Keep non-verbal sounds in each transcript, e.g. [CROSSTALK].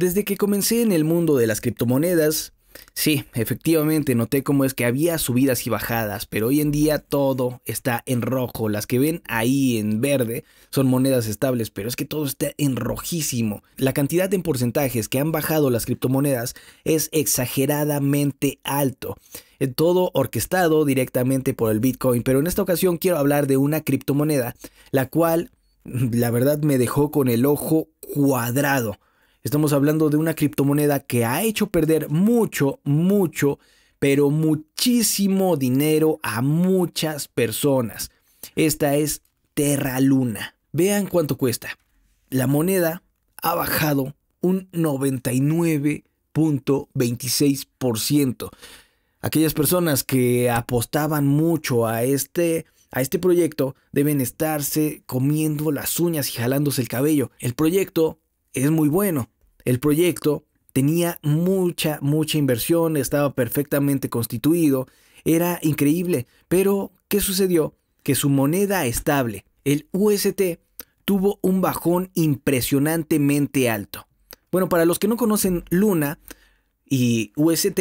Desde que comencé en el mundo de las criptomonedas, sí, efectivamente noté cómo es que había subidas y bajadas, pero hoy en día todo está en rojo. Las que ven ahí en verde son monedas estables, pero es que todo está en rojísimo. La cantidad en porcentajes que han bajado las criptomonedas es exageradamente alto eh, todo orquestado directamente por el Bitcoin. Pero en esta ocasión quiero hablar de una criptomoneda, la cual la verdad me dejó con el ojo cuadrado. Estamos hablando de una criptomoneda que ha hecho perder mucho, mucho, pero muchísimo dinero a muchas personas. Esta es Terra Luna. Vean cuánto cuesta. La moneda ha bajado un 99.26%. Aquellas personas que apostaban mucho a este a este proyecto deben estarse comiendo las uñas y jalándose el cabello. El proyecto es muy bueno, el proyecto tenía mucha, mucha inversión, estaba perfectamente constituido, era increíble, pero ¿qué sucedió? Que su moneda estable, el UST, tuvo un bajón impresionantemente alto. Bueno, para los que no conocen Luna y UST,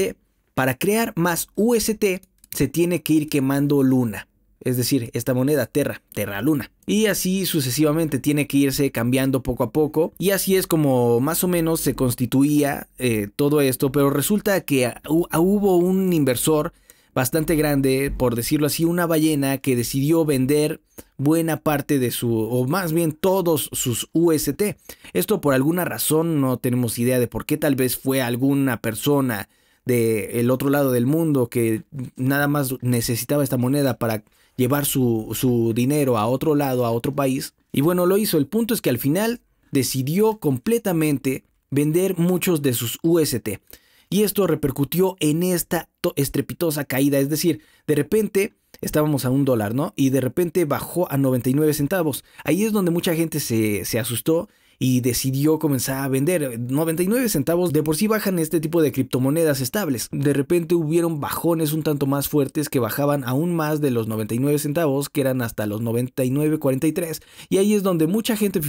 para crear más UST se tiene que ir quemando Luna es decir, esta moneda Terra, Terra Luna. Y así sucesivamente tiene que irse cambiando poco a poco. Y así es como más o menos se constituía eh, todo esto. Pero resulta que hubo un inversor bastante grande, por decirlo así, una ballena que decidió vender buena parte de su, o más bien todos sus UST. Esto por alguna razón no tenemos idea de por qué, tal vez fue alguna persona del otro lado del mundo que nada más necesitaba esta moneda para llevar su, su dinero a otro lado, a otro país. Y bueno, lo hizo. El punto es que al final decidió completamente vender muchos de sus UST. Y esto repercutió en esta estrepitosa caída. Es decir, de repente estábamos a un dólar, ¿no? Y de repente bajó a 99 centavos. Ahí es donde mucha gente se, se asustó y decidió comenzar a vender. 99 eh, centavos de por sí bajan este tipo de criptomonedas estables. De repente hubieron bajones un tanto más fuertes que bajaban aún más de los 99 centavos, que eran hasta los 99.43. Y ahí es donde mucha gente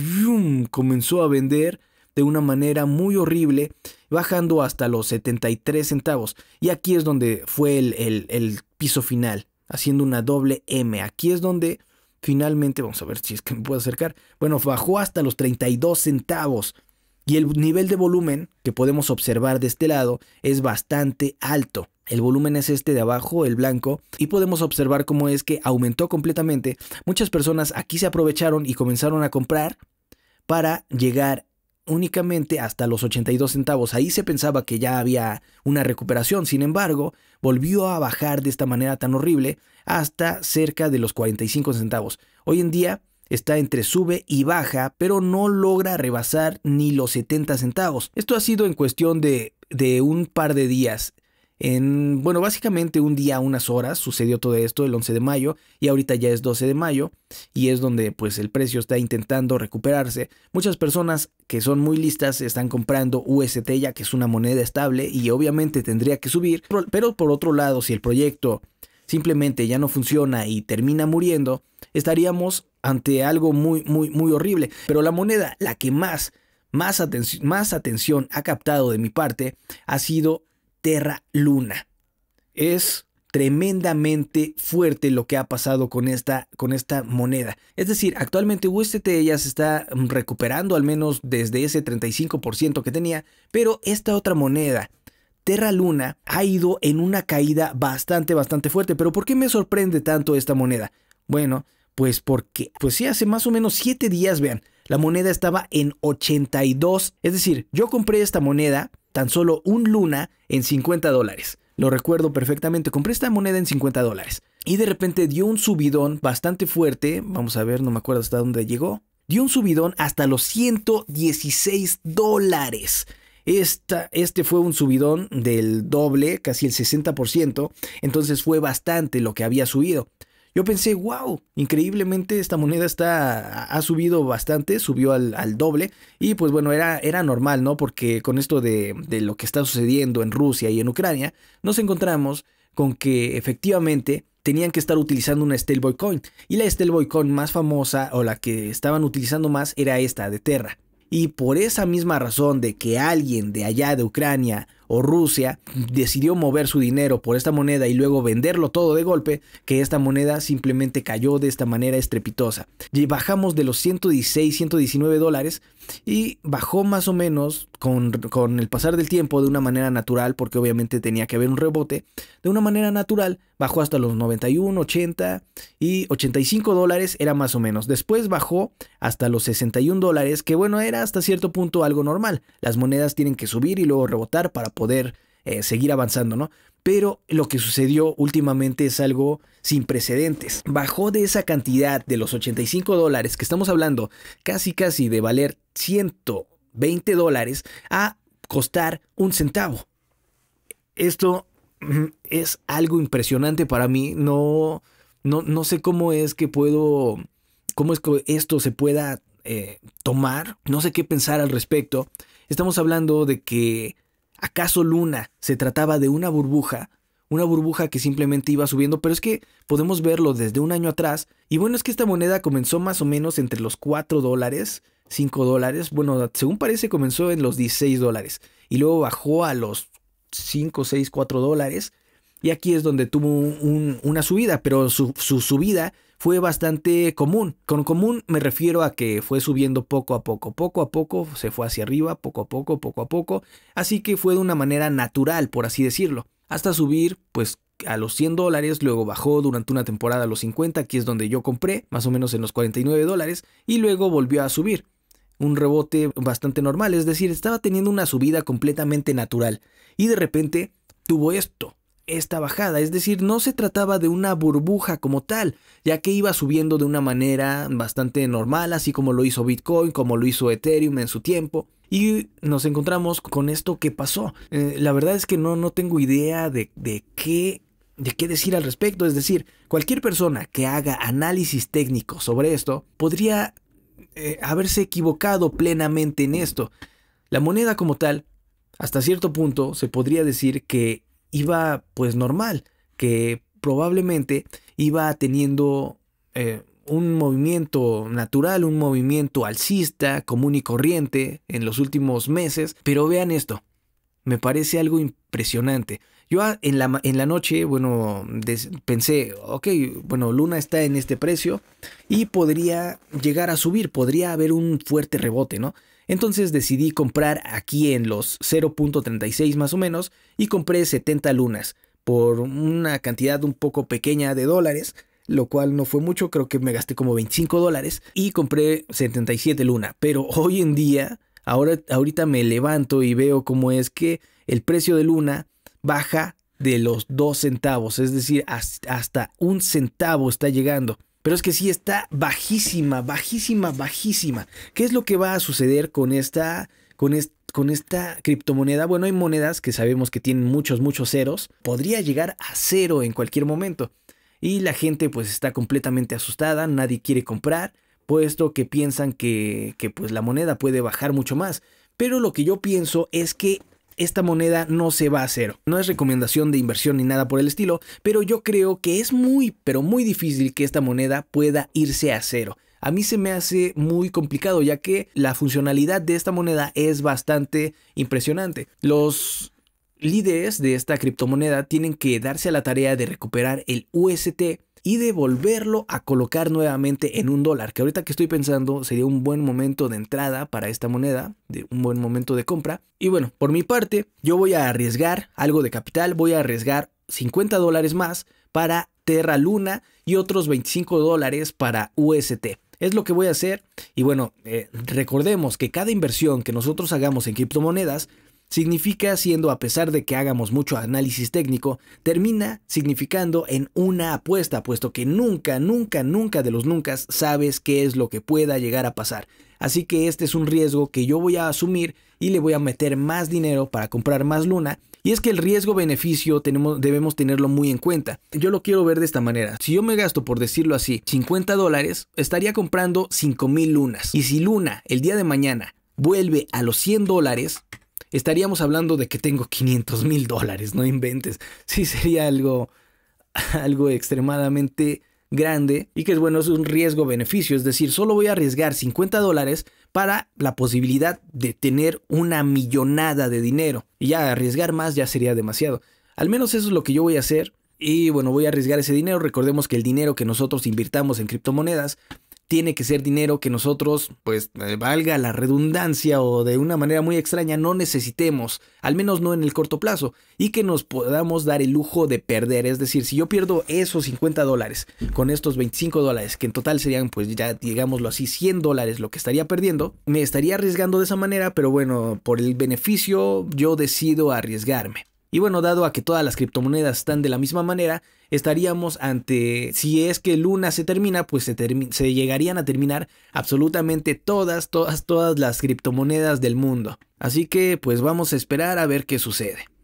comenzó a vender de una manera muy horrible, bajando hasta los 73 centavos. Y aquí es donde fue el, el piso final, haciendo una doble M. Aquí es donde Finalmente, vamos a ver si es que me puedo acercar. Bueno, bajó hasta los 32 centavos. Y el nivel de volumen que podemos observar de este lado es bastante alto. El volumen es este de abajo, el blanco, y podemos observar cómo es que aumentó completamente. Muchas personas aquí se aprovecharon y comenzaron a comprar para llegar únicamente hasta los 82 centavos. Ahí se pensaba que ya había una recuperación, sin embargo, volvió a bajar de esta manera tan horrible hasta cerca de los 45 centavos. Hoy en día está entre sube y baja, pero no logra rebasar ni los 70 centavos. Esto ha sido en cuestión de, de un par de días. En, bueno, básicamente un día, unas horas, sucedió todo esto el 11 de mayo y ahorita ya es 12 de mayo y es donde pues el precio está intentando recuperarse. Muchas personas que son muy listas están comprando UST ya que es una moneda estable y obviamente tendría que subir, pero por otro lado, si el proyecto simplemente ya no funciona y termina muriendo, estaríamos ante algo muy, muy, muy horrible. Pero la moneda, la que más más, más atención ha captado de mi parte ha sido Terra Luna. Es tremendamente fuerte lo que ha pasado con esta, con esta moneda. Es decir, actualmente UST ya se está mm, recuperando al menos desde ese 35% que tenía, pero esta otra moneda, Terra Luna, ha ido en una caída bastante, bastante fuerte. Pero ¿por qué me sorprende tanto esta moneda? Bueno, pues porque, pues sí, hace más o menos 7 días, vean, la moneda estaba en 82. Es decir, yo compré esta moneda tan solo un luna en 50 dólares. Lo recuerdo perfectamente, compré esta moneda en 50 dólares. Y de repente dio un subidón bastante fuerte, vamos a ver, no me acuerdo hasta dónde llegó, dio un subidón hasta los 116 dólares. Esta, este fue un subidón del doble, casi el 60%, entonces fue bastante lo que había subido. Yo pensé, wow, increíblemente esta moneda está, ha subido bastante, subió al, doble. Y pues bueno, era, era normal, ¿no? Porque con esto de, lo que está sucediendo en Rusia y en Ucrania, nos encontramos con que efectivamente tenían que estar utilizando una Stellboy Coin. Y la Boy Coin más famosa o la que estaban utilizando más era esta de Terra. Y por esa misma razón de que alguien de allá de Ucrania o Rusia decidió mover su dinero por esta moneda y luego venderlo todo de golpe, que esta moneda simplemente cayó de esta manera estrepitosa. Y bajamos de los 116, 119 dólares y bajó más o menos con, con el pasar del tiempo de una manera natural, porque obviamente tenía que haber un rebote, de una manera natural bajó hasta los 91, 80 y 85 dólares era más o menos. Después bajó hasta los 61 dólares, que bueno, era hasta cierto punto algo normal. Las monedas tienen que subir y luego rebotar para poder eh, seguir avanzando, ¿no? Pero lo que sucedió últimamente es algo sin precedentes. Bajó de esa cantidad de los 85 dólares que estamos hablando, casi casi de valer 120 dólares, a costar un centavo. Esto es algo impresionante para mí. No, no, no sé cómo es que puedo, cómo es que esto se pueda eh, tomar. No sé qué pensar al respecto. Estamos hablando de que ¿Acaso Luna se trataba de una burbuja? Una burbuja que simplemente iba subiendo, pero es que podemos verlo desde un año atrás. Y bueno, es que esta moneda comenzó más o menos entre los 4 dólares, 5 dólares. Bueno, según parece comenzó en los 16 dólares. Y luego bajó a los 5, 6, 4 dólares. Y aquí es donde tuvo una subida, pero su, su subida fue bastante común. Con común me refiero a que fue subiendo poco a poco, poco a poco, se fue hacia arriba, poco a poco, poco a poco, así que fue de una manera natural, por así decirlo, hasta subir, pues a los 100 dólares, luego bajó durante una temporada a los 50, aquí es donde yo compré, más o menos en los 49 dólares, y luego volvió a subir. Un rebote bastante normal, es decir, estaba teniendo una subida completamente natural. Y de repente tuvo esto esta bajada, es decir, no se trataba de una burbuja como tal, ya que iba subiendo de una manera bastante normal, así como lo hizo Bitcoin, como lo hizo Ethereum en su tiempo. Y nos encontramos con esto que pasó. Eh, la verdad es que no, tengo idea de, qué de qué decir al respecto. Es decir, cualquier persona que haga análisis técnico sobre esto podría eh, haberse equivocado plenamente en esto. La moneda como tal, hasta cierto punto, se podría decir que iba pues normal, que probablemente iba teniendo eh, un movimiento natural, un movimiento alcista, común y corriente en los últimos meses. Pero vean esto, me parece algo impresionante. Yo ah, en la, en la noche, bueno, pensé, ok, bueno, Luna está en este precio y podría llegar a subir, podría haber un fuerte rebote, ¿no? Entonces decidí comprar aquí en los 0.36 más o menos y compré 70 lunas por una cantidad un poco pequeña de dólares, lo cual no fue mucho, creo que me gasté como 25 dólares y compré 77 lunas. Pero hoy en día, ahora, ahorita me levanto y veo cómo es que el precio de luna baja de los 2 centavos, es decir, hasta un centavo está llegando. Pero es que sí está bajísima, bajísima, bajísima. ¿Qué es lo que va a suceder con esta, con con esta criptomoneda, bueno, hay monedas que sabemos que tienen muchos, muchos ceros, podría llegar a cero en cualquier momento. Y la gente pues está completamente asustada, nadie quiere comprar, puesto que piensan que, que pues la moneda puede bajar mucho más. Pero lo que yo pienso es que esta moneda no se va a cero. No es recomendación de inversión ni nada por el estilo, pero yo creo que es muy, pero muy difícil que esta moneda pueda irse a cero. A mí se me hace muy complicado ya que la funcionalidad de esta moneda es bastante impresionante. Los líderes de esta criptomoneda tienen que darse a la tarea de recuperar el UST y devolverlo a colocar nuevamente en un dólar, que ahorita que estoy pensando sería un buen momento de entrada para esta moneda, de un buen momento de compra. Y bueno, por mi parte, yo voy a arriesgar algo de capital, voy a arriesgar 50 dólares más para Terra Luna y otros 25 dólares para UST. Es lo que voy a hacer y bueno, eh, recordemos que cada inversión que nosotros hagamos en criptomonedas significa siendo a pesar de que hagamos mucho análisis técnico, termina significando en una apuesta, puesto que nunca, nunca, nunca de los nunca sabes qué es lo que pueda llegar a pasar. Así que este es un riesgo que yo voy a asumir y le voy a meter más dinero para comprar más luna. Y es que el riesgo-beneficio debemos tenerlo muy en cuenta. Yo lo quiero ver de esta manera. Si yo me gasto, por decirlo así, 50 dólares, estaría comprando 5000 lunas. Y si luna el día de mañana vuelve a los 100 dólares, estaríamos hablando de que tengo 500 mil dólares, no inventes. Sí sería algo, [LAUGHS] algo extremadamente grande y que es bueno, es un riesgo-beneficio, es decir, solo voy a arriesgar 50 dólares para la posibilidad de tener una millonada de dinero y ya arriesgar más ya sería demasiado. Al menos eso es lo que yo voy a hacer y bueno, voy a arriesgar ese dinero, recordemos que el dinero que nosotros invirtamos en criptomonedas tiene que ser dinero que nosotros, pues eh, valga la redundancia o de una manera muy extraña, no necesitemos, al menos no en el corto plazo, y que nos podamos dar el lujo de perder. Es decir, si yo pierdo esos 50 dólares con estos 25 dólares, que en total serían, pues ya digámoslo así, 100 dólares lo que estaría perdiendo, me estaría arriesgando de esa manera, pero bueno, por el beneficio yo decido arriesgarme. Y bueno, dado a que todas las criptomonedas están de la misma manera, estaríamos ante, si es que Luna se termina, pues se, se llegarían a terminar absolutamente todas, todas, todas las criptomonedas del mundo. Así que pues vamos a esperar a ver qué sucede.